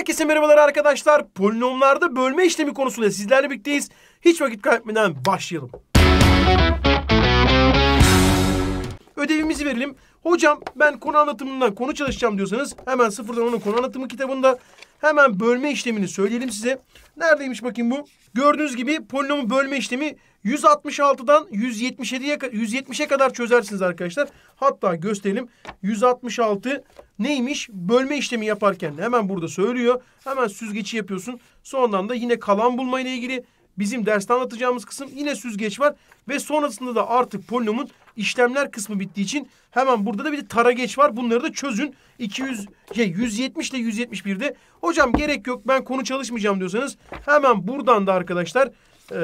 Herkese merhabalar arkadaşlar. Polinomlarda bölme işlemi konusunda sizlerle birlikteyiz. Hiç vakit kaybetmeden başlayalım. Ödevimizi verelim. Hocam ben konu anlatımından konu çalışacağım diyorsanız hemen sıfırdan onun konu anlatımı kitabında Hemen bölme işlemini söyleyelim size. Neredeymiş bakayım bu? Gördüğünüz gibi polinomu bölme işlemi 166'dan 177'ye 170'e kadar çözersiniz arkadaşlar. Hatta gösterelim. 166 neymiş? Bölme işlemi yaparken hemen burada söylüyor. Hemen süzgeci yapıyorsun. Sonradan da yine kalan bulma ile ilgili bizim derste anlatacağımız kısım yine süzgeç var. Ve sonrasında da artık polinomun işlemler kısmı bittiği için hemen burada da bir de tara geç var. Bunları da çözün. 200 şey 170 ile 171'de. Hocam gerek yok ben konu çalışmayacağım diyorsanız hemen buradan da arkadaşlar e,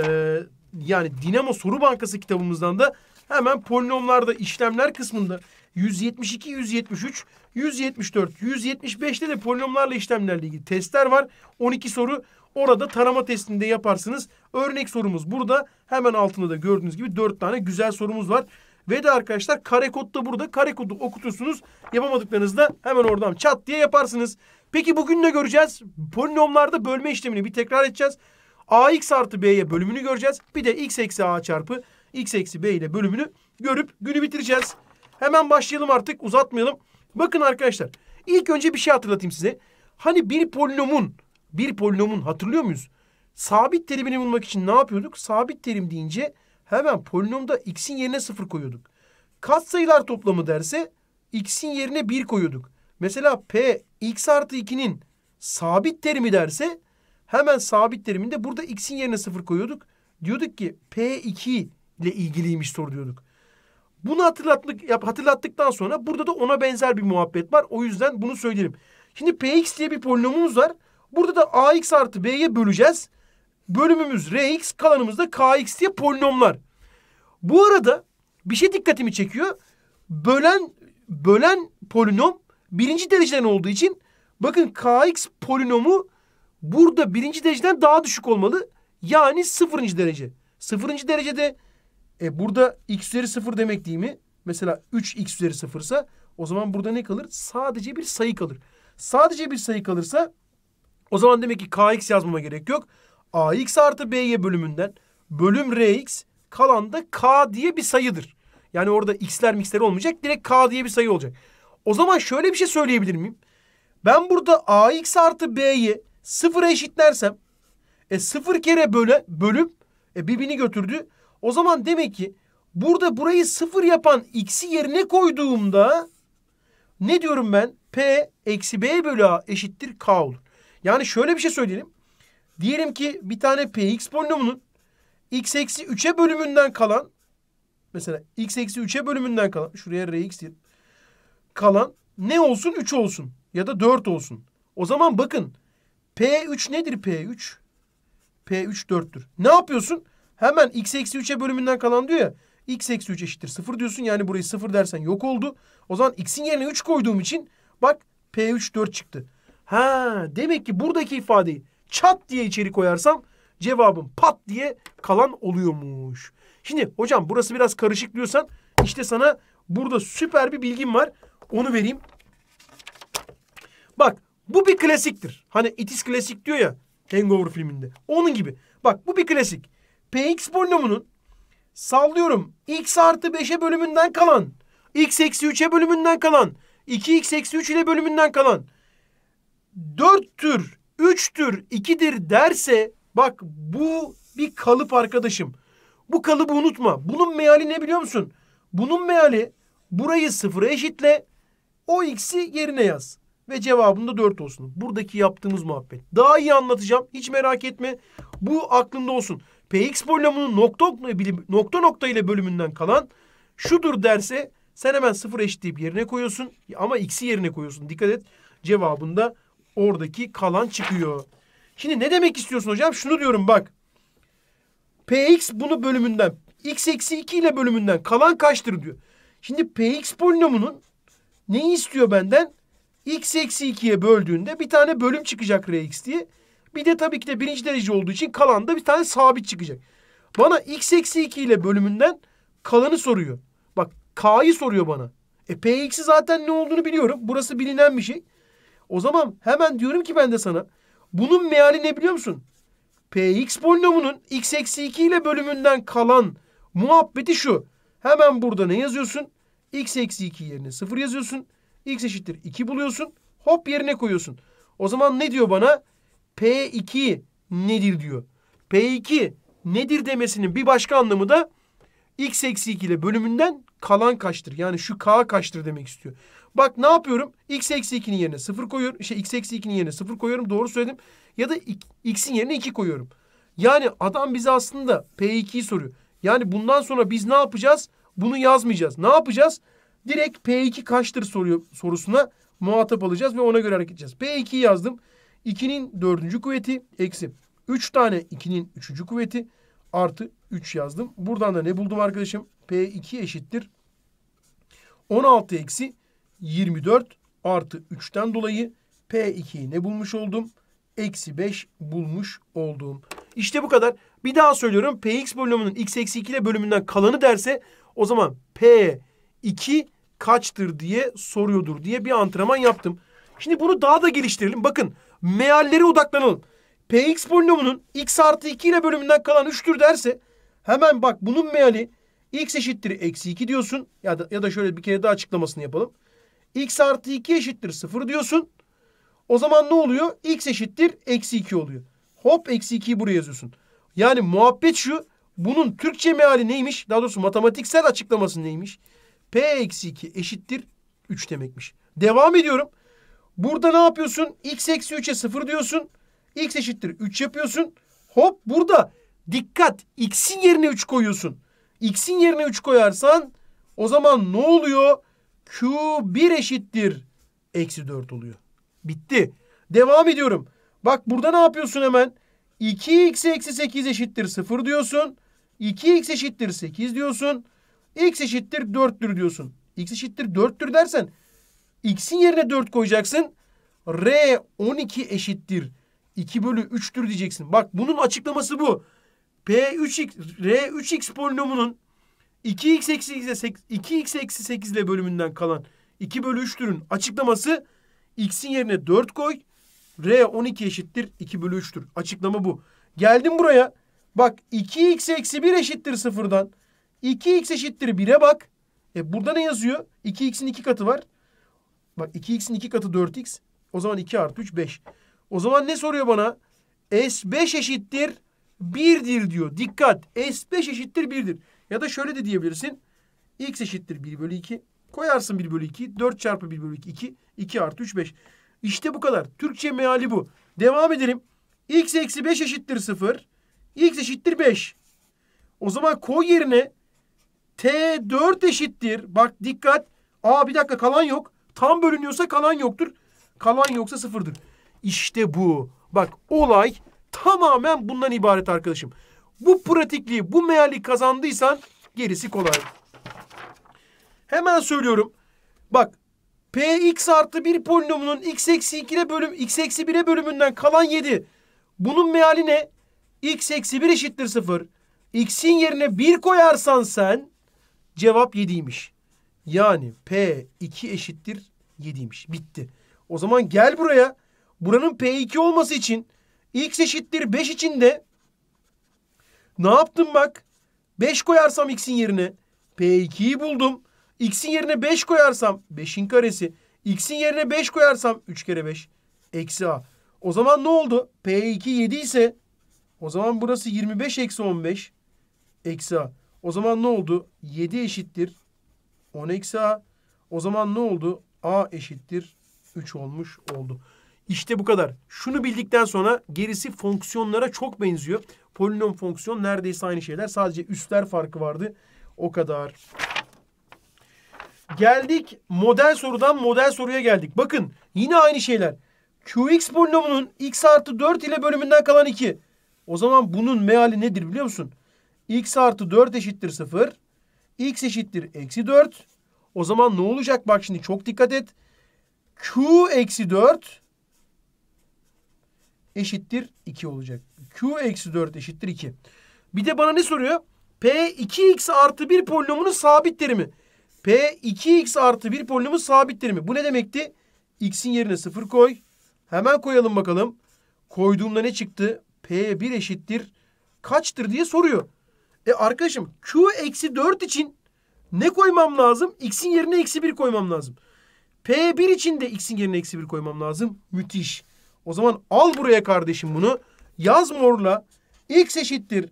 yani Dinamo Soru Bankası kitabımızdan da hemen polinomlarda işlemler kısmında 172, 173, 174, 175'te de polinomlarla işlemlerle ilgili testler var. 12 soru orada tarama testinde yaparsınız. Örnek sorumuz burada. Hemen altında da gördüğünüz gibi 4 tane güzel sorumuz var. Ve de arkadaşlar kare kod da burada. Kare kodu okutuyorsunuz Yapamadıklarınızda hemen oradan çat diye yaparsınız. Peki bugün ne göreceğiz? Polinomlarda bölme işlemini bir tekrar edeceğiz. ax artı b'ye bölümünü göreceğiz. Bir de x eksi a çarpı x eksi b ile bölümünü görüp günü bitireceğiz. Hemen başlayalım artık uzatmayalım. Bakın arkadaşlar ilk önce bir şey hatırlatayım size. Hani bir polinomun bir polinomun hatırlıyor muyuz? Sabit terimini bulmak için ne yapıyorduk? Sabit terim deyince hemen polinomda x'in yerine 0 koyuyorduk. Kat sayılar toplamı derse x'in yerine 1 koyuyorduk. Mesela p x artı 2'nin sabit terimi derse hemen sabit teriminde burada x'in yerine 0 koyuyorduk. Diyorduk ki p2 ile ilgiliymiş soru diyorduk. Bunu hatırlattık, yap hatırlattıktan sonra burada da ona benzer bir muhabbet var. O yüzden bunu söyleyelim. Şimdi px diye bir polinomumuz var. Burada da ax artı b'ye böleceğiz. Bölümümüz Rx, kalanımız da Kx diye polinomlar. Bu arada bir şey dikkatimi çekiyor. Bölen bölen polinom birinci dereceden olduğu için bakın Kx polinomu burada birinci dereceden daha düşük olmalı. Yani sıfırıncı derece. Sıfırıncı derecede e, burada x üzeri sıfır demek değil mi? Mesela 3x üzeri sıfırsa o zaman burada ne kalır? Sadece bir sayı kalır. Sadece bir sayı kalırsa o zaman demek ki kx yazmama gerek yok. AX artı BY bölümünden bölüm RX kalan da K diye bir sayıdır. Yani orada X'ler mixler olmayacak. Direkt K diye bir sayı olacak. O zaman şöyle bir şey söyleyebilir miyim? Ben burada AX artı B'yi sıfıra eşitlersem e sıfır kere böle bölüm e birbirini götürdü. O zaman demek ki burada burayı sıfır yapan x'i yerine koyduğumda ne diyorum ben? P eksi B bölü A eşittir K olur. Yani şöyle bir şey söyleyelim. Diyelim ki bir tane px polinomunun x eksi 3'e bölümünden kalan mesela x eksi 3'e bölümünden kalan şuraya rx diye Kalan ne olsun? 3 olsun ya da 4 olsun. O zaman bakın P3 nedir P3? P3 4'tür. Ne yapıyorsun? Hemen x eksi 3'e bölümünden kalan diyor ya. x eksi 3 eşittir 0 diyorsun. Yani burayı 0 dersen yok oldu. O zaman x'in yerine 3 koyduğum için bak P3 4 çıktı. Ha demek ki buradaki ifadeyi çat diye içeri koyarsam cevabım pat diye kalan oluyormuş. Şimdi hocam burası biraz karışık diyorsan işte sana burada süper bir bilgim var. Onu vereyim. Bak bu bir klasiktir. Hani it is klasik diyor ya Hangover filminde. Onun gibi. Bak bu bir klasik. Px polinomunun sallıyorum x artı 5'e bölümünden kalan, x eksi 3'e bölümünden kalan, 2x eksi 3 ile bölümünden kalan dört tür 3'tür, 2'dir derse bak bu bir kalıp arkadaşım. Bu kalıbı unutma. Bunun meali ne biliyor musun? Bunun meali burayı sıfıra eşitle o x'i yerine yaz. Ve cevabında 4 olsun. Buradaki yaptığımız muhabbet. Daha iyi anlatacağım. Hiç merak etme. Bu aklında olsun. Px polinomunun nokta nokta, nokta ile bölümünden kalan şudur derse sen hemen sıfır eşitleyip yerine koyuyorsun. Ama x'i yerine koyuyorsun. Dikkat et. Cevabında oradaki kalan çıkıyor. Şimdi ne demek istiyorsun hocam? Şunu diyorum bak. Px bunu bölümünden x eksi 2 ile bölümünden kalan kaçtır diyor. Şimdi px polinomunun neyi istiyor benden? x eksi 2'ye böldüğünde bir tane bölüm çıkacak rx diye. Bir de tabii ki de birinci derece olduğu için kalan da bir tane sabit çıkacak. Bana x eksi 2 ile bölümünden kalanı soruyor. Bak k'yı soruyor bana. E px'i zaten ne olduğunu biliyorum. Burası bilinen bir şey. O zaman hemen diyorum ki ben de sana. Bunun meali ne biliyor musun? Px polinomunun x eksi 2 ile bölümünden kalan muhabbeti şu. Hemen burada ne yazıyorsun? x eksi 2 yerine 0 yazıyorsun. x eşittir 2 buluyorsun. Hop yerine koyuyorsun. O zaman ne diyor bana? P2 nedir diyor. P2 nedir demesinin bir başka anlamı da x eksi 2 ile bölümünden kalan kaçtır. Yani şu k kaçtır demek istiyor. Bak ne yapıyorum? X eksi 2'nin yerine 0 koyuyorum. İşte x eksi 2'nin yerine 0 koyuyorum. Doğru söyledim. Ya da x'in yerine 2 koyuyorum. Yani adam bize aslında P2'yi soruyor. Yani bundan sonra biz ne yapacağız? Bunu yazmayacağız. Ne yapacağız? Direkt P2 kaçtır soruyor, sorusuna muhatap alacağız ve ona göre hareket edeceğiz. P2'yi yazdım. 2'nin dördüncü kuvveti eksi 3 tane 2'nin üçüncü kuvveti artı 3 yazdım. Buradan da ne buldum arkadaşım? P2 eşittir. 16 eksi 24 artı 3'ten dolayı P2'yi ne bulmuş oldum? Eksi 5 bulmuş oldum. İşte bu kadar. Bir daha söylüyorum. Px bölümünün x eksi 2 ile bölümünden kalanı derse o zaman P2 kaçtır diye soruyordur diye bir antrenman yaptım. Şimdi bunu daha da geliştirelim. Bakın meallere odaklanalım. Px polinomunun x artı 2 ile bölümünden kalan 3'tür derse hemen bak bunun meali x eşittir eksi 2 diyorsun. Ya da, ya da şöyle bir kere daha açıklamasını yapalım x artı 2 eşittir 0 diyorsun. O zaman ne oluyor? x eşittir eksi 2 oluyor. Hop eksi 2'yi buraya yazıyorsun. Yani muhabbet şu. Bunun Türkçe meali neymiş? Daha doğrusu matematiksel açıklaması neymiş? P eksi 2 eşittir 3 demekmiş. Devam ediyorum. Burada ne yapıyorsun? X eksi 3'e 0 diyorsun. X eşittir 3 yapıyorsun. Hop burada dikkat x'in yerine 3 koyuyorsun. X'in yerine 3 koyarsan o zaman ne oluyor? Q1 eşittir eksi 4 oluyor. Bitti. Devam ediyorum. Bak burada ne yapıyorsun hemen? 2x eksi 8 eşittir 0 diyorsun. 2x eşittir 8 diyorsun. x eşittir 4'tür diyorsun. x eşittir 4'tür dersen x'in yerine 4 koyacaksın. R 12 eşittir 2 bölü 3'tür diyeceksin. Bak bunun açıklaması bu. P3x R3x polinomunun 2x eksi 2x eksi 8 ile bölümünden kalan 2 bölü 3 türün açıklaması x'in yerine 4 koy. R 12 eşittir 2 bölü 3'tür. Açıklama bu. Geldim buraya. Bak 2x eksi 1 eşittir sıfırdan, 2x eşittir 1'e bak. E burada ne yazıyor? 2x'in 2 katı var. Bak 2x'in 2 katı 4x. O zaman 2 artı 3 5. O zaman ne soruyor bana? S5 eşittir 1'dir diyor. Dikkat S5 eşittir 1'dir. Ya da şöyle de diyebilirsin. X eşittir 1 bölü 2. Koyarsın 1 bölü 2, 4 çarpı 1 bölü 2 2. 2 artı 3 5. İşte bu kadar. Türkçe meali bu. Devam edelim. X eksi 5 eşittir 0. X eşittir 5. O zaman koy yerine T4 eşittir. Bak dikkat. Aa bir dakika kalan yok. Tam bölünüyorsa kalan yoktur. Kalan yoksa sıfırdır. İşte bu. Bak olay tamamen bundan ibaret arkadaşım bu pratikliği, bu meali kazandıysan gerisi kolay. Hemen söylüyorum. Bak px artı 1 polinomunun x eksi 2'ye bölüm x eksi 1'e bölümünden kalan 7. Bunun meali ne? x eksi 1 eşittir 0. x'in yerine 1 koyarsan sen cevap 7'ymiş. Yani p2 eşittir 7'ymiş. Bitti. O zaman gel buraya. Buranın p2 olması için x eşittir 5 için de ne yaptım bak? 5 koyarsam x'in yerine p2'yi buldum. X'in yerine 5 koyarsam 5'in karesi. X'in yerine 5 koyarsam 3 kere 5. Eksi A. O zaman ne oldu? P2 7 ise o zaman burası 25 eksi 15 eksi A. O zaman ne oldu? 7 eşittir 10 eksi A. O zaman ne oldu? A eşittir 3 olmuş oldu. İşte bu kadar. Şunu bildikten sonra gerisi fonksiyonlara çok benziyor. Polinom fonksiyon neredeyse aynı şeyler. Sadece üstler farkı vardı. O kadar. Geldik model sorudan model soruya geldik. Bakın yine aynı şeyler. Qx polinomunun x artı 4 ile bölümünden kalan 2. O zaman bunun meali nedir biliyor musun? x artı 4 eşittir 0. x eşittir eksi 4. O zaman ne olacak? Bak şimdi çok dikkat et. Q eksi 4 eşittir 2 olacak. Q eksi 4 eşittir 2. Bir de bana ne soruyor? P 2x artı 1 polinomunun sabit mi? P 2x artı 1 polinomu sabit mi? Bu ne demekti? X'in yerine 0 koy. Hemen koyalım bakalım. Koyduğumda ne çıktı? P 1 eşittir. Kaçtır diye soruyor. E arkadaşım Q eksi 4 için ne koymam lazım? X'in yerine eksi 1 koymam lazım. P1 için de X'in yerine eksi 1 koymam lazım. Müthiş. O zaman al buraya kardeşim bunu yaz morla x eşittir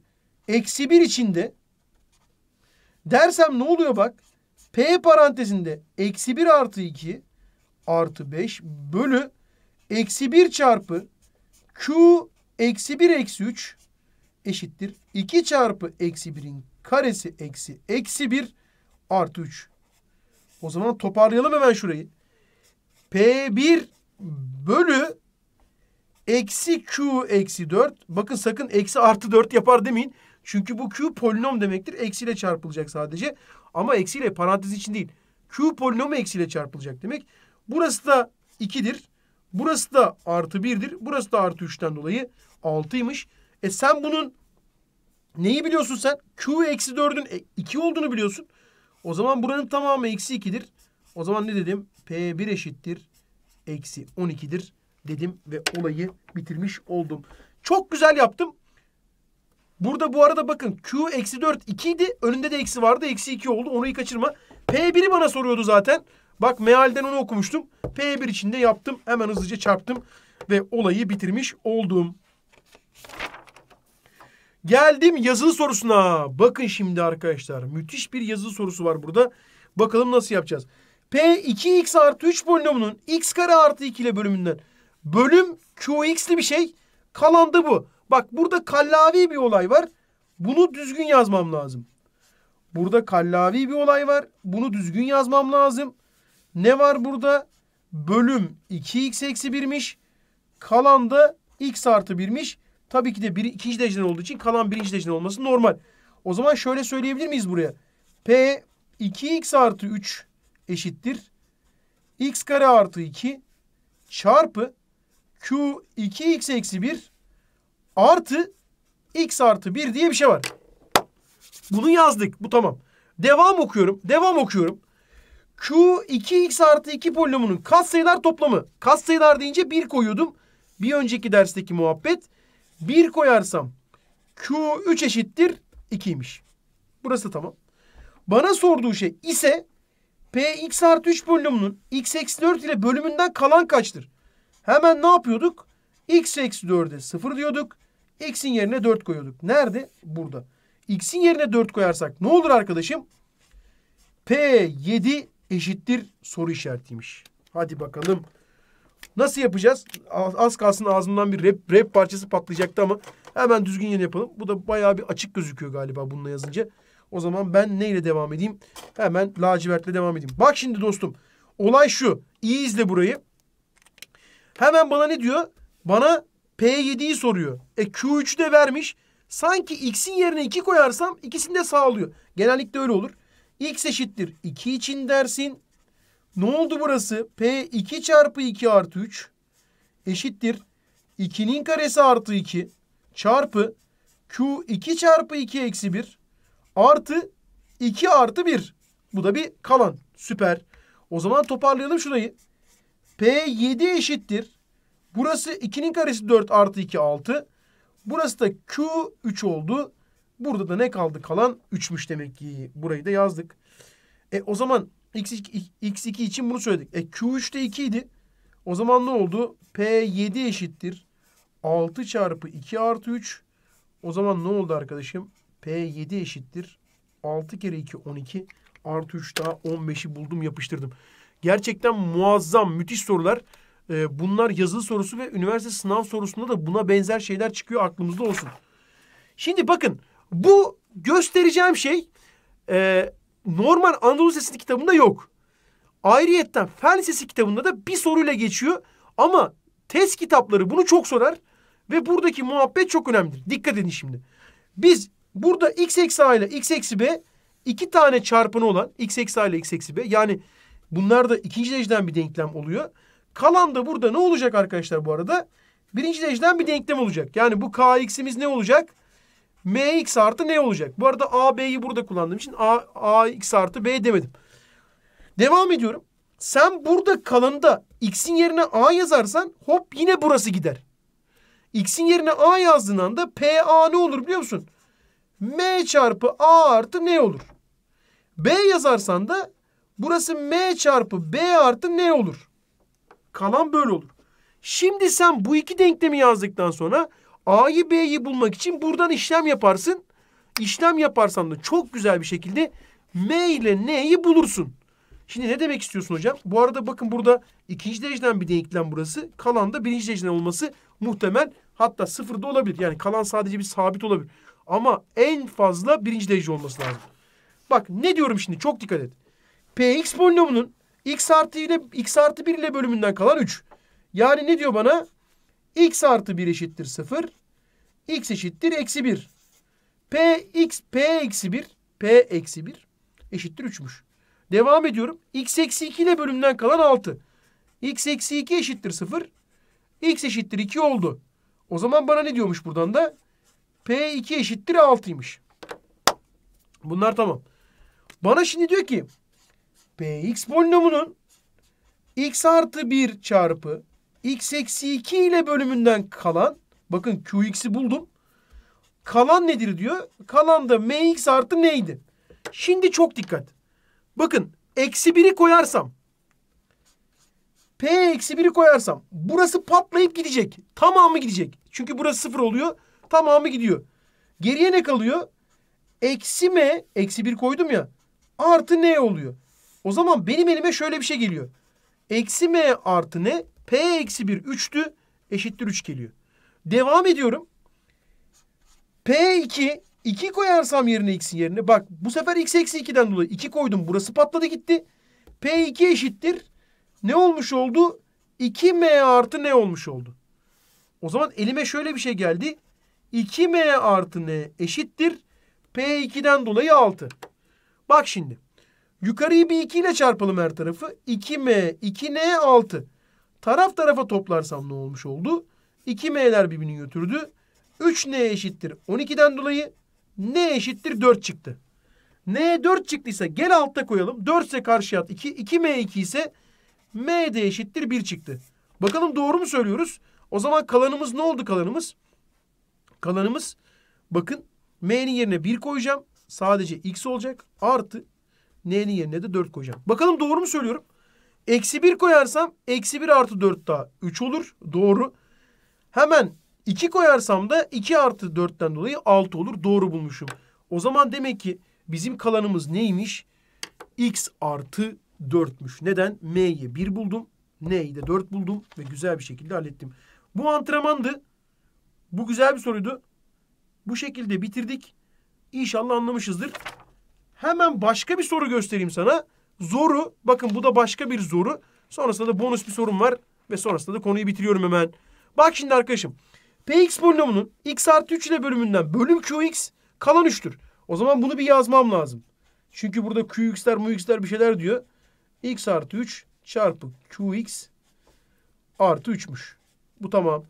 eksi 1 içinde dersem ne oluyor bak. P parantezinde eksi 1 artı 2 artı 5 bölü eksi 1 çarpı Q eksi 1 eksi 3 eşittir. 2 çarpı eksi 1'in karesi eksi eksi 1 artı 3. O zaman toparlayalım hemen şurayı. P1 bölü Eksi Q eksi 4. Bakın sakın eksi artı 4 yapar demeyin. Çünkü bu Q polinom demektir. Eksiyle çarpılacak sadece. Ama eksiyle parantez için değil. Q polinomu eksiyle çarpılacak demek. Burası da 2'dir. Burası da artı 1'dir. Burası da artı 3'ten dolayı 6'ymış. E sen bunun neyi biliyorsun sen? Q eksi 4'ün 2 e, olduğunu biliyorsun. O zaman buranın tamamı eksi 2'dir. O zaman ne dedim? P1 eşittir. Eksi 12'dir dedim ve olayı bitirmiş oldum. Çok güzel yaptım. Burada bu arada bakın Q eksi 4 2 idi. Önünde de eksi vardı. Eksi 2 oldu. Onu kaçırma. P1'i bana soruyordu zaten. Bak mealden onu okumuştum. P1 içinde yaptım. Hemen hızlıca çarptım. Ve olayı bitirmiş oldum. Geldim yazılı sorusuna. Bakın şimdi arkadaşlar. Müthiş bir yazılı sorusu var burada. Bakalım nasıl yapacağız. P 2x artı 3 polinomunun x kare artı 2 ile bölümünden Bölüm QX'li bir şey. Kalandı bu. Bak burada kallavi bir olay var. Bunu düzgün yazmam lazım. Burada kallavi bir olay var. Bunu düzgün yazmam lazım. Ne var burada? Bölüm 2x eksi 1'miş. Kalan da x artı 1'miş. Tabii ki de bir, ikinci dereceden olduğu için kalan birinci dereceden olması normal. O zaman şöyle söyleyebilir miyiz buraya? P 2x artı 3 eşittir. x kare artı 2 çarpı Q 2x eksi 1 artı x artı 1 diye bir şey var. Bunu yazdık. Bu tamam. Devam okuyorum. Devam okuyorum. Q 2x artı 2 polinomunun katsayılar toplamı. Katsayılar deyince 1 koyuyordum. Bir önceki dersteki muhabbet. 1 koyarsam Q 3 eşittir 2'ymiş. Burası tamam. Bana sorduğu şey ise P x artı 3 polinomunun x eksi 4 ile bölümünden kalan kaçtır? Hemen ne yapıyorduk? x eksi 4'e 0 diyorduk. X'in yerine 4 koyuyorduk. Nerede? Burada. X'in yerine 4 koyarsak ne olur arkadaşım? P7 eşittir soru işaretiymiş. Hadi bakalım. Nasıl yapacağız? Az kalsın ağzımdan bir rap, rap parçası patlayacaktı ama hemen düzgün yeni yapalım. Bu da bayağı bir açık gözüküyor galiba bununla yazınca. O zaman ben neyle devam edeyim? Hemen lacivertle devam edeyim. Bak şimdi dostum. Olay şu. İyi izle burayı. Hemen bana ne diyor? Bana P7'yi soruyor. E Q3'ü de vermiş. Sanki x'in yerine 2 koyarsam ikisini de sağlıyor. Genellikle öyle olur. x eşittir 2 için dersin. Ne oldu burası? P2 çarpı 2 artı 3 eşittir. 2'nin karesi artı 2 çarpı Q2 çarpı 2 eksi 1 artı 2 artı 1. Bu da bir kalan. Süper. O zaman toparlayalım şurayı. P 7 eşittir. Burası 2'nin karesi 4 artı 2 6. Burası da Q 3 oldu. Burada da ne kaldı? Kalan 3'müş demek ki. Burayı da yazdık. E o zaman X2, X2 için bunu söyledik. E Q3 de 2 idi. O zaman ne oldu? P7 eşittir. 6 çarpı 2 artı 3. O zaman ne oldu arkadaşım? P7 eşittir. 6 kere 2 12 artı 3 daha 15'i buldum yapıştırdım. Gerçekten muazzam, müthiş sorular. E, bunlar yazılı sorusu ve üniversite sınav sorusunda da buna benzer şeyler çıkıyor aklımızda olsun. Şimdi bakın bu göstereceğim şey e, normal Anadolu Lisesi kitabında yok. Ayrıyetten Fen Lisesi kitabında da bir soruyla geçiyor. Ama test kitapları bunu çok sorar. Ve buradaki muhabbet çok önemlidir. Dikkat edin şimdi. Biz burada x eksi a ile x eksi b iki tane çarpını olan x eksi a ile x eksi b yani Bunlar da ikinci dereceden bir denklem oluyor. Kalan da burada ne olacak arkadaşlar bu arada? Birinci dereceden bir denklem olacak. Yani bu kx'imiz ne olacak? mx artı ne olacak? Bu arada a b'yi burada kullandığım için a, ax artı b demedim. Devam ediyorum. Sen burada kalanda x'in yerine a yazarsan hop yine burası gider. X'in yerine a yazdığın anda p a ne olur biliyor musun? M çarpı A artı ne olur? B yazarsan da Burası m çarpı b artı n olur. Kalan böyle olur. Şimdi sen bu iki denklemi yazdıktan sonra a'yı b'yi bulmak için buradan işlem yaparsın. İşlem yaparsan da çok güzel bir şekilde m ile n'yi bulursun. Şimdi ne demek istiyorsun hocam? Bu arada bakın burada ikinci dereceden bir denklem burası. Kalan da birinci dereceden olması muhtemel. Hatta sıfır da olabilir. Yani kalan sadece bir sabit olabilir. Ama en fazla birinci derece olması lazım. Bak ne diyorum şimdi çok dikkat et. Px polinomunun x artı ile x artı 1 ile bölümünden kalan 3. Yani ne diyor bana? x artı 1 eşittir 0. x eşittir eksi 1. p x p eksi 1 p eksi 1 eşittir 3'müş. Devam ediyorum. x eksi 2 ile bölümünden kalan 6. x eksi 2 eşittir 0. x eşittir 2 oldu. O zaman bana ne diyormuş buradan da? p2 eşittir 6'ymış. Bunlar tamam. Bana şimdi diyor ki Px polinomunun x artı 1 çarpı x eksi 2 ile bölümünden kalan bakın qx'i buldum. Kalan nedir diyor. Kalan da mx artı neydi? Şimdi çok dikkat. Bakın eksi 1'i koyarsam p eksi 1'i koyarsam burası patlayıp gidecek. Tamamı gidecek. Çünkü burası 0 oluyor. Tamamı gidiyor. Geriye ne kalıyor? Eksi m eksi 1 koydum ya artı ne oluyor. O zaman benim elime şöyle bir şey geliyor. Eksi m artı ne? P eksi 1 3'tü eşittir 3 geliyor. Devam ediyorum. P2 2 koyarsam yerine x'in yerine. Bak bu sefer x eksi 2'den dolayı 2 koydum. Burası patladı gitti. P2 eşittir. Ne olmuş oldu? 2m artı ne olmuş oldu? O zaman elime şöyle bir şey geldi. 2m artı ne eşittir. P2'den dolayı 6. Bak şimdi. Yukarıyı bir 2 ile çarpalım her tarafı. 2m, 2n, 6. Taraf tarafa toplarsam ne olmuş oldu? 2m'ler birbirini götürdü. 3n eşittir 12'den dolayı n eşittir 4 çıktı. n 4 çıktıysa gel altta koyalım. 4 ise karşıya at 2. 2m2 ise m de eşittir 1 çıktı. Bakalım doğru mu söylüyoruz? O zaman kalanımız ne oldu kalanımız? Kalanımız bakın m'nin yerine 1 koyacağım. Sadece x olacak. Artı N'nin yerine de 4 koyacağım. Bakalım doğru mu söylüyorum? Eksi 1 koyarsam eksi 1 artı 4 daha 3 olur. Doğru. Hemen 2 koyarsam da 2 artı 4'ten dolayı 6 olur. Doğru bulmuşum. O zaman demek ki bizim kalanımız neymiş? X artı 4'müş. Neden? M'yi 1 buldum. N'yi de 4 buldum. Ve güzel bir şekilde hallettim. Bu antrenmandı. Bu güzel bir soruydu. Bu şekilde bitirdik. İnşallah anlamışızdır. Hemen başka bir soru göstereyim sana. Zoru, bakın bu da başka bir zoru. Sonrasında da bonus bir sorum var ve sonrasında da konuyu bitiriyorum hemen. Bak şimdi arkadaşım. Px polinomunun x artı 3 ile bölümünden bölüm qx kalan 3'tür. O zaman bunu bir yazmam lazım. Çünkü burada qx'ler mux'ler bir şeyler diyor. x artı 3 çarpı qx artı 3'müş. Bu tamam.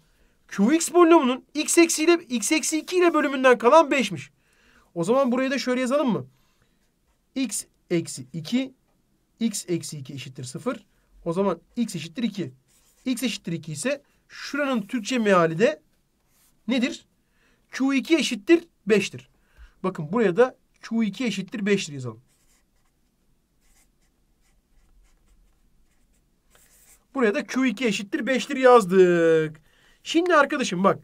qx polinomunun x eksi, ile, x eksi 2 ile bölümünden kalan 5'miş. O zaman burayı da şöyle yazalım mı? x eksi 2 x eksi 2 eşittir 0. O zaman x eşittir 2. x eşittir 2 ise şuranın Türkçe meali de nedir? Q2 eşittir 5'tir. Bakın buraya da Q2 eşittir 5'tir yazalım. Buraya da Q2 eşittir 5'tir yazdık. Şimdi arkadaşım bak.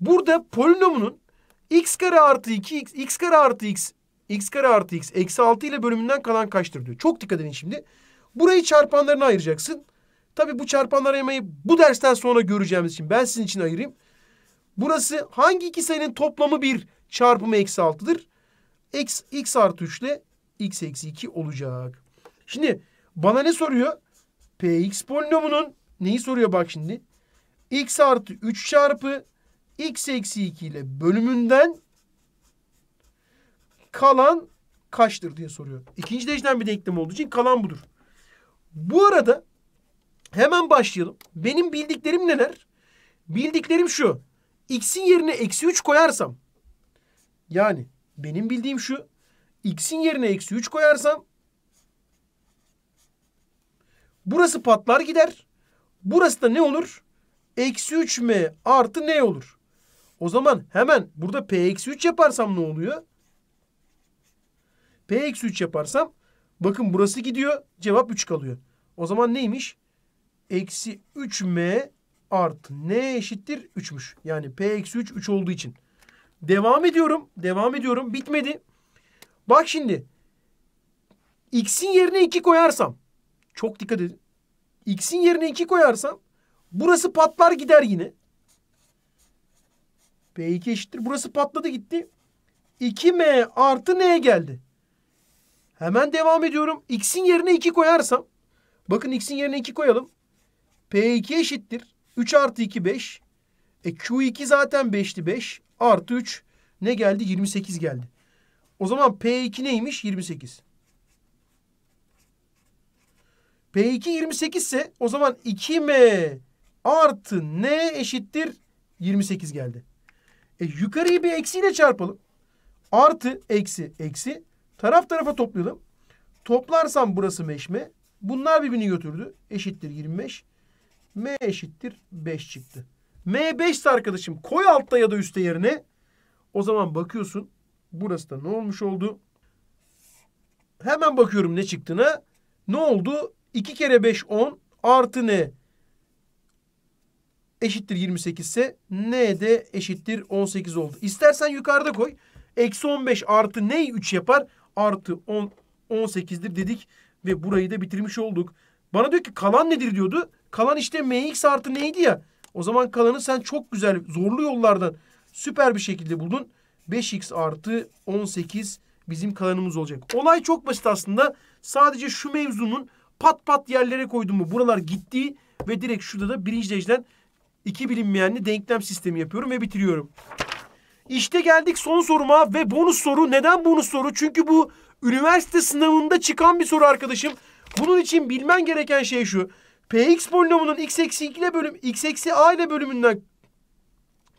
Burada polinomunun x kare artı 2x, x kare artı x x kare artı x eksi 6 ile bölümünden kalan kaçtır diyor. Çok dikkat edin şimdi. Burayı çarpanlarına ayıracaksın. Tabii bu çarpanlar ayırmayı bu dersten sonra göreceğimiz için ben sizin için ayırayım. Burası hangi iki sayının toplamı bir çarpımı eksi 6'dır? X, x artı 3 ile x eksi 2 olacak. Şimdi bana ne soruyor? Px polinomunun neyi soruyor bak şimdi? x artı 3 çarpı x eksi 2 ile bölümünden kalan kaçtır diye soruyor. İkinci dereceden bir denklem olduğu için kalan budur. Bu arada hemen başlayalım. Benim bildiklerim neler? Bildiklerim şu. X'in yerine eksi 3 koyarsam yani benim bildiğim şu. X'in yerine eksi 3 koyarsam burası patlar gider. Burası da ne olur? Eksi 3m artı ne olur? O zaman hemen burada p eksi 3 yaparsam ne oluyor? P eksi 3 yaparsam bakın burası gidiyor. Cevap 3 kalıyor. O zaman neymiş? Eksi 3M artı N eşittir 3'müş. Yani P eksi 3 3 olduğu için. Devam ediyorum. Devam ediyorum. Bitmedi. Bak şimdi. X'in yerine 2 koyarsam. Çok dikkat edin. X'in yerine 2 koyarsam. Burası patlar gider yine. P2 eşittir. Burası patladı gitti. 2M artı N geldi. Hemen devam ediyorum. X'in yerine 2 koyarsam. Bakın X'in yerine 2 koyalım. P2 eşittir. 3 artı 2 5. E Q2 zaten 5'ti 5. Artı 3 ne geldi? 28 geldi. O zaman P2 neymiş? 28. P2 28 ise o zaman 2M artı N eşittir 28 geldi. E yukarıyı bir eksiyle çarpalım. Artı eksi eksi Taraf tarafa toplayalım. Toplarsam burası meşme. Bunlar birbirini götürdü. Eşittir 25. M eşittir 5 çıktı. M 5'ti arkadaşım. Koy altta ya da üstte yerine. O zaman bakıyorsun. Burası da ne olmuş oldu? Hemen bakıyorum ne çıktığına. Ne oldu? 2 kere 5 10 artı ne? Eşittir 28 ise n de eşittir 18 oldu. İstersen yukarıda koy. Eksi 15 artı ne 3 yapar? artı 10, 18'dir dedik ve burayı da bitirmiş olduk. Bana diyor ki kalan nedir diyordu. Kalan işte mx artı neydi ya. O zaman kalanı sen çok güzel zorlu yollardan süper bir şekilde buldun. 5x artı 18 bizim kalanımız olacak. Olay çok basit aslında. Sadece şu mevzunun pat pat yerlere koydum mu buralar gittiği ve direkt şurada da birinci dereceden iki bilinmeyenli denklem sistemi yapıyorum ve bitiriyorum. İşte geldik son soruma ve bonus soru. Neden bonus soru? Çünkü bu üniversite sınavında çıkan bir soru arkadaşım. Bunun için bilmen gereken şey şu. Px polinomunun x eksi 2 ile bölüm x eksi a ile bölümünden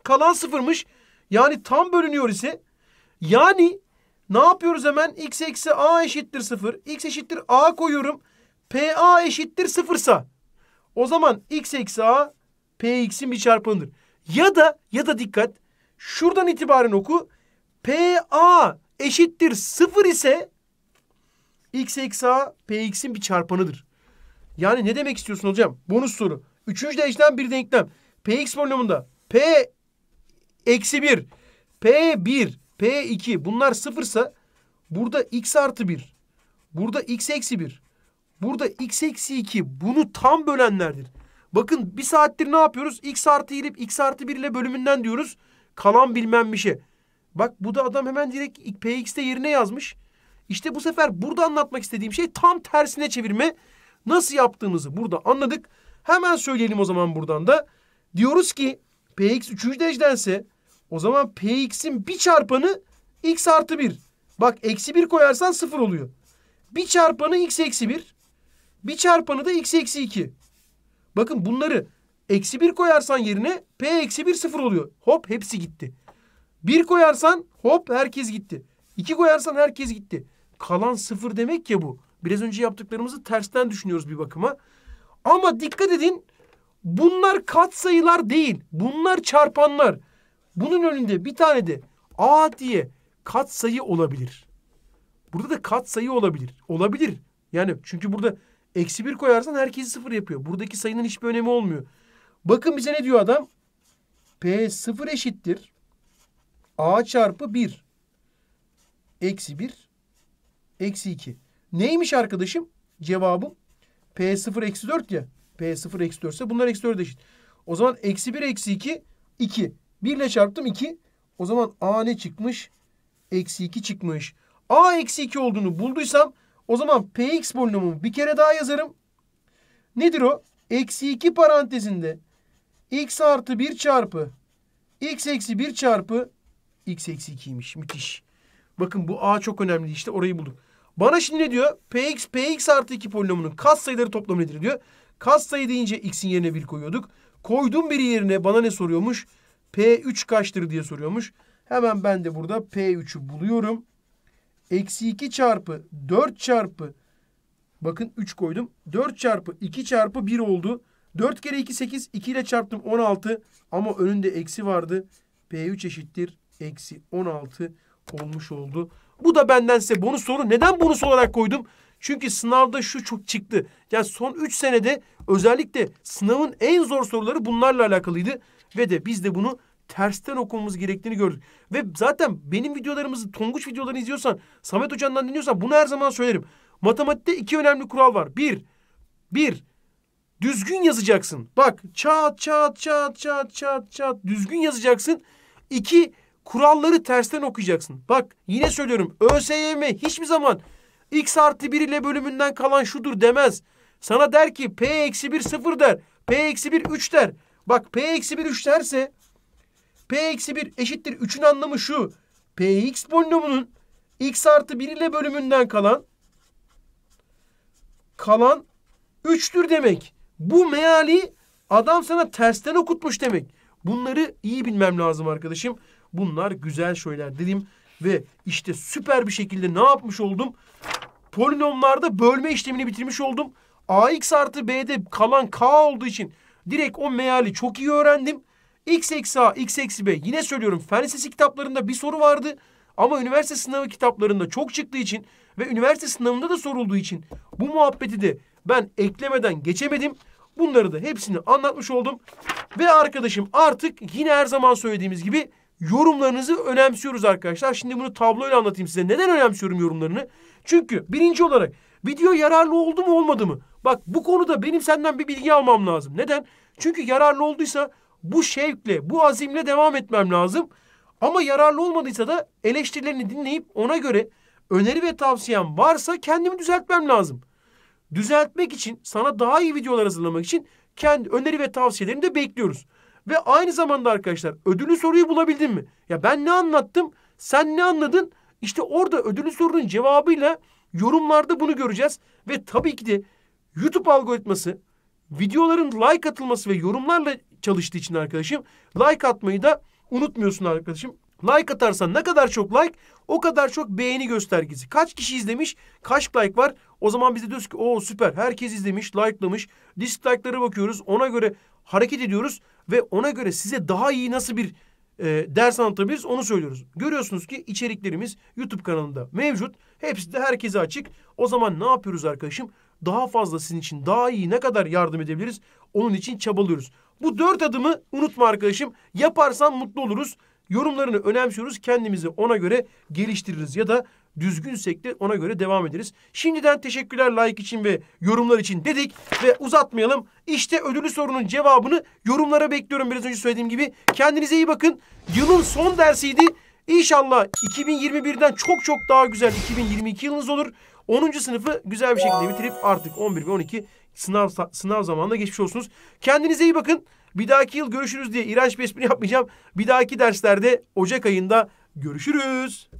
kalan sıfırmış. Yani tam bölünüyor ise yani ne yapıyoruz hemen? x eksi a eşittir sıfır. x eşittir a koyuyorum. pa eşittir sıfırsa o zaman x eksi a px'in bir çarpanıdır. Ya da ya da dikkat Şuradan itibaren oku. PA eşittir 0 ise x eksi a px'in bir çarpanıdır. Yani ne demek istiyorsun hocam? Bonus soru. Üçüncü denklem bir denklem. px polinomunda p eksi 1, p1, p2 bunlar sıfırsa burada x artı 1, burada x eksi 1, burada x eksi 2 bunu tam bölenlerdir. Bakın bir saattir ne yapıyoruz? x artı ile x artı 1 ile bölümünden diyoruz kalan bilmem bir şey. Bak bu da adam hemen direkt PX'te yerine yazmış. İşte bu sefer burada anlatmak istediğim şey tam tersine çevirme. Nasıl yaptığınızı burada anladık. Hemen söyleyelim o zaman buradan da. Diyoruz ki px 3. derecedense o zaman px'in bir çarpanı x artı 1. Bak eksi 1 koyarsan 0 oluyor. Bir çarpanı x eksi 1. Bir çarpanı da x eksi 2. Bakın bunları Eksi 1 koyarsan yerine P eksi 1 sıfır oluyor. Hop hepsi gitti. 1 koyarsan hop herkes gitti. 2 koyarsan herkes gitti. Kalan sıfır demek ya bu. Biraz önce yaptıklarımızı tersten düşünüyoruz bir bakıma. Ama dikkat edin bunlar kat sayılar değil. Bunlar çarpanlar. Bunun önünde bir tane de A diye kat sayı olabilir. Burada da kat sayı olabilir. Olabilir. Yani çünkü burada eksi bir koyarsan herkesi sıfır yapıyor. Buradaki sayının hiçbir önemi olmuyor. Bakın bize ne diyor adam? P0 eşittir. A çarpı 1. Eksi 1. Eksi 2. Neymiş arkadaşım? Cevabım P0 eksi 4 ya. P0 eksi 4 ise bunlar eksi 4 eşit. O zaman eksi 1 eksi 2 2. 1 ile çarptım 2. O zaman A ne çıkmış? Eksi 2 çıkmış. A eksi 2 olduğunu bulduysam o zaman Px polinomu bir kere daha yazarım. Nedir o? Eksi 2 parantezinde x artı 1 çarpı x eksi 1 çarpı x eksi 2'ymiş. Müthiş. Bakın bu a çok önemli işte orayı bulduk. Bana şimdi ne diyor? px, px artı 2 polinomunun kas sayıları toplamı nedir diyor. Kas sayı deyince x'in yerine 1 koyuyorduk. Koydum biri yerine bana ne soruyormuş? p3 kaçtır diye soruyormuş. Hemen ben de burada p3'ü buluyorum. Eksi 2 çarpı 4 çarpı bakın 3 koydum. 4 çarpı 2 çarpı 1 oldu. 4 kere 2 8. 2 ile çarptım 16. Ama önünde eksi vardı. P3 eşittir. Eksi 16 olmuş oldu. Bu da benden size bonus soru. Neden bonus olarak koydum? Çünkü sınavda şu çok çıktı. Yani son 3 senede özellikle sınavın en zor soruları bunlarla alakalıydı. Ve de biz de bunu tersten okumamız gerektiğini gördük. Ve zaten benim videolarımızı, Tonguç videolarını izliyorsan, Samet Hoca'ndan dinliyorsan bunu her zaman söylerim. Matematikte iki önemli kural var. Bir, bir Düzgün yazacaksın. Bak çat çat çat çat çat çat düzgün yazacaksın. İki kuralları tersten okuyacaksın. Bak yine söylüyorum ÖSYM hiçbir zaman x artı 1 ile bölümünden kalan şudur demez. Sana der ki p eksi 1 sıfır der. p eksi 1 3 der. Bak p eksi 1 3 derse p eksi 1 eşittir 3'ün anlamı şu. px polinomunun x artı 1 ile bölümünden kalan kalan 3'tür demek. Bu meali adam sana tersten okutmuş demek. Bunları iyi bilmem lazım arkadaşım. Bunlar güzel şeyler dedim ve işte süper bir şekilde ne yapmış oldum? Polinomlarda bölme işlemini bitirmiş oldum. AX artı B'de kalan K olduğu için direkt o meali çok iyi öğrendim. X eksi A, X eksi B yine söylüyorum fen lisesi kitaplarında bir soru vardı. Ama üniversite sınavı kitaplarında çok çıktığı için ve üniversite sınavında da sorulduğu için bu muhabbeti de ben eklemeden geçemedim. Bunları da hepsini anlatmış oldum. Ve arkadaşım artık yine her zaman söylediğimiz gibi yorumlarınızı önemsiyoruz arkadaşlar. Şimdi bunu tabloyla anlatayım size. Neden önemsiyorum yorumlarını? Çünkü birinci olarak video yararlı oldu mu olmadı mı? Bak bu konuda benim senden bir bilgi almam lazım. Neden? Çünkü yararlı olduysa bu şevkle, bu azimle devam etmem lazım. Ama yararlı olmadıysa da eleştirilerini dinleyip ona göre öneri ve tavsiyem varsa kendimi düzeltmem lazım düzeltmek için, sana daha iyi videolar hazırlamak için kendi öneri ve tavsiyelerini de bekliyoruz. Ve aynı zamanda arkadaşlar ödülü soruyu bulabildin mi? Ya ben ne anlattım? Sen ne anladın? İşte orada ödülü sorunun cevabıyla yorumlarda bunu göreceğiz. Ve tabii ki de YouTube algoritması videoların like atılması ve yorumlarla çalıştığı için arkadaşım like atmayı da unutmuyorsun arkadaşım. Like atarsan ne kadar çok like o kadar çok beğeni göstergesi. Kaç kişi izlemiş? Kaç like var? O zaman biz de diyoruz ki o süper herkes izlemiş, likelamış. Dislike'lara bakıyoruz. Ona göre hareket ediyoruz ve ona göre size daha iyi nasıl bir e, ders anlatabiliriz onu söylüyoruz. Görüyorsunuz ki içeriklerimiz YouTube kanalında mevcut. Hepsi de herkese açık. O zaman ne yapıyoruz arkadaşım? Daha fazla sizin için daha iyi ne kadar yardım edebiliriz? Onun için çabalıyoruz. Bu dört adımı unutma arkadaşım. Yaparsan mutlu oluruz. Yorumlarını önemsiyoruz. Kendimizi ona göre geliştiririz ya da düzgünsek de ona göre devam ederiz. Şimdiden teşekkürler like için ve yorumlar için dedik ve uzatmayalım. İşte ödülü sorunun cevabını yorumlara bekliyorum biraz önce söylediğim gibi. Kendinize iyi bakın. Yılın son dersiydi. İnşallah 2021'den çok çok daha güzel 2022 yılınız olur. 10. sınıfı güzel bir şekilde bitirip artık 11 ve 12 sınav sınav zamanında geçmiş olsunuz. Kendinize iyi bakın. Bir dahaki yıl görüşürüz diye iğrenç bir yapmayacağım. Bir dahaki derslerde Ocak ayında görüşürüz.